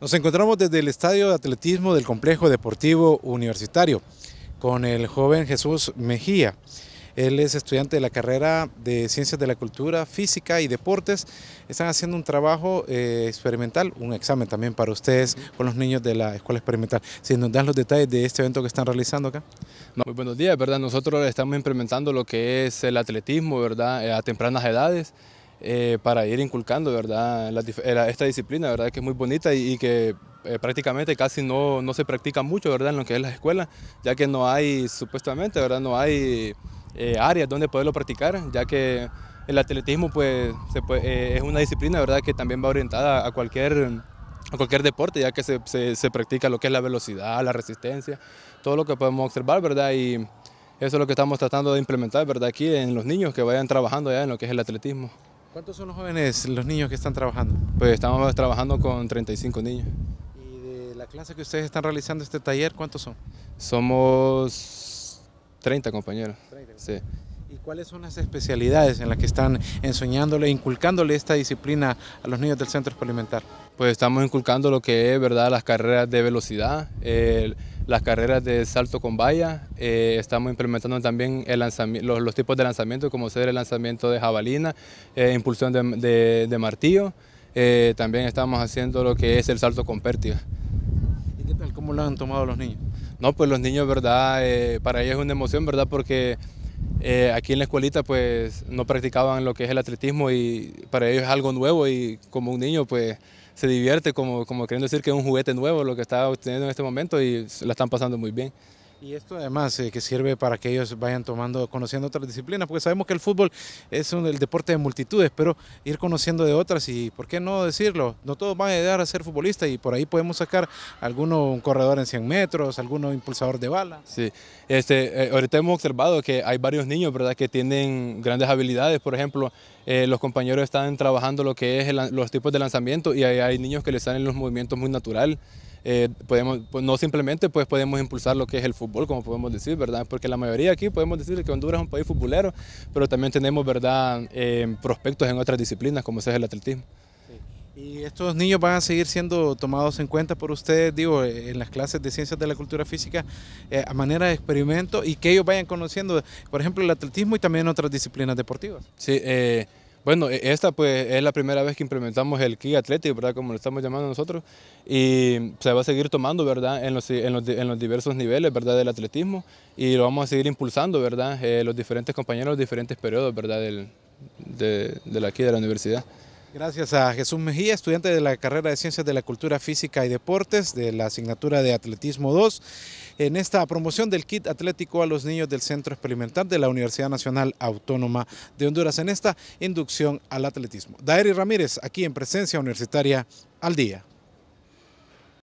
Nos encontramos desde el Estadio de Atletismo del Complejo Deportivo Universitario con el joven Jesús Mejía. Él es estudiante de la carrera de Ciencias de la Cultura, Física y Deportes. Están haciendo un trabajo eh, experimental, un examen también para ustedes con los niños de la Escuela Experimental. Si nos dan los detalles de este evento que están realizando acá. Muy buenos días, ¿verdad? Nosotros estamos implementando lo que es el atletismo, ¿verdad? Eh, a tempranas edades. Eh, para ir inculcando ¿verdad? Eh, esta disciplina ¿verdad? que es muy bonita y, que eh, prácticamente casi no, se practica mucho ¿verdad? en lo que es la escuela, ya que no hay, supuestamente, ¿verdad? no hay áreas donde poderlo practicar, ya que el atletismo pues, es una disciplina ¿verdad? que también va orientada a cualquier cualquier deporte, ya que se, se, practica lo que es la velocidad, la resistencia, todo lo que podemos observar, ¿verdad? Y eso es lo que estamos tratando de implementar, ¿verdad? Aquí en los niños que vayan trabajando ya en lo que es el atletismo. ¿Cuántos son los jóvenes, los niños que están trabajando? Pues estamos trabajando con 35 niños. ¿Y de la clase que ustedes están realizando este taller, cuántos son? Somos 30 compañeros. Sí. ¿Y cuáles son las especialidades en las que están enseñándole, inculcándole esta disciplina a los niños del centro experimental? Pues estamos inculcando lo que es, ¿verdad?, las carreras de velocidad, el las carreras de salto con valla. Eh, estamos implementando también los, tipos de lanzamiento, como ser el lanzamiento de jabalina, eh, impulsión de, martillo. Eh, también estamos haciendo lo que es el salto con pértiga. ¿Y qué tal? ¿Cómo lo han tomado los niños? No, pues los niños, ¿verdad? para ellos es una emoción, ¿verdad? Porque aquí en la escuelita pues no practicaban lo que es el atletismo y para ellos es algo nuevo y como un niño pues se divierte como, como queriendo decir que es un juguete nuevo lo que está obteniendo en este momento y la están pasando muy bien. Y esto además eh, que sirve para que ellos vayan tomando, conociendo otras disciplinas, porque sabemos que el fútbol es un, el deporte de multitudes, pero ir conociendo de otras y, ¿por qué no decirlo? No todos van a llegar a ser futbolistas y por ahí podemos sacar algún un corredor en 100 metros, alguno impulsador de bala. Sí, este, eh, ahorita hemos observado que hay varios niños, ¿verdad?, que tienen grandes habilidades, por ejemplo, eh, los compañeros están trabajando lo que es los tipos de lanzamiento y hay, niños que están salen los movimientos muy natural. Eh, podemos, pues, no simplemente pues podemos impulsar lo que es el fútbol, como podemos decir, ¿verdad? Porque la mayoría aquí podemos decir que Honduras es un país futbolero, pero también tenemos, ¿verdad?, eh, prospectos en otras disciplinas, como es el atletismo. ¿Y estos niños van a seguir siendo tomados en cuenta por ustedes, digo, en las clases de ciencias de la cultura física, eh, a manera de experimento y que ellos vayan conociendo, por ejemplo, el atletismo y también otras disciplinas deportivas? Sí, eh, bueno, e, esta pues es la primera vez que implementamos el Kia Atlético, ¿verdad? Como lo estamos llamando nosotros, y se va a seguir tomando, ¿verdad? En los, en los, en los diversos niveles, ¿verdad? Del atletismo y lo vamos a seguir impulsando, ¿verdad? Eh, los diferentes compañeros, los diferentes periodos, ¿verdad? Del, de, aquí de la universidad. Gracias a Jesús Mejía, estudiante de la carrera de Ciencias de la Cultura Física y Deportes de la asignatura de Atletismo 2, en esta promoción del kit atlético a los niños del Centro Experimental de la Universidad Nacional Autónoma de Honduras, en esta inducción al atletismo. Daeri Ramírez, aquí en Presencia Universitaria al Día.